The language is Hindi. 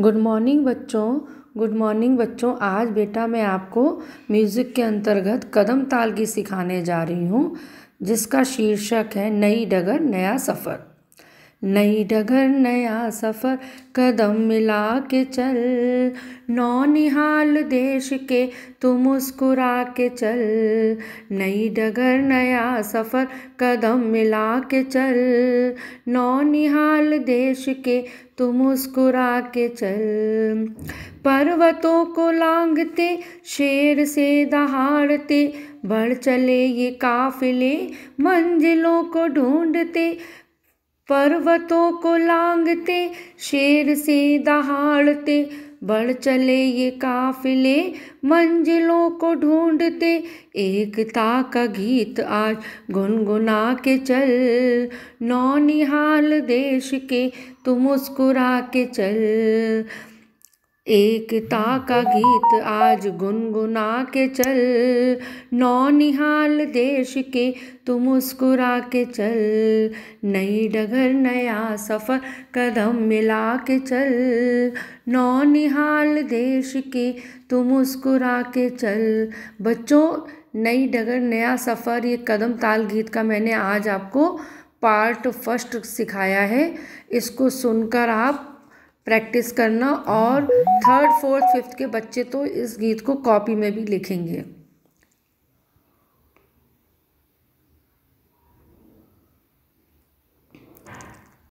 गुड मॉर्निंग बच्चों गुड मॉर्निंग बच्चों आज बेटा मैं आपको म्यूज़िक के अंतर्गत कदम तालगी सिखाने जा रही हूँ जिसका शीर्षक है नई डगर नया सफ़र नई डगर नया सफ़र कदम मिला के चल नौनिहाल देश के तू मुस्कुरा के चल नई डगर नया सफ़र कदम मिला के चल नौनिहाल देश के तू मुस्कुरा के चल पर्वतों को लांगते शेर से दहाड़ते बढ़ चले ये काफिले मंजिलों को ढूंढते पर्वतों को लांगते शेर से दहाड़ते बढ़ चले ये काफिले मंजिलों को ढूंढते एकता का गीत आज गुनगुना के चल नौनिहाल देश के तुम मुस्कुरा के चल एकता का गीत आज गुनगुना के चल नौ निहाल देश के तुम मुस्कुरा के चल नई डगर नया सफ़र कदम मिला के चल नौ निहाल देश के तुम मुस्कुरा के चल बच्चों नई डगर नया सफ़र ये कदम ताल गीत का मैंने आज आपको पार्ट फर्स्ट सिखाया है इसको सुनकर आप प्रैक्टिस करना और थर्ड फोर्थ फिफ्थ के बच्चे तो इस गीत को कॉपी में भी लिखेंगे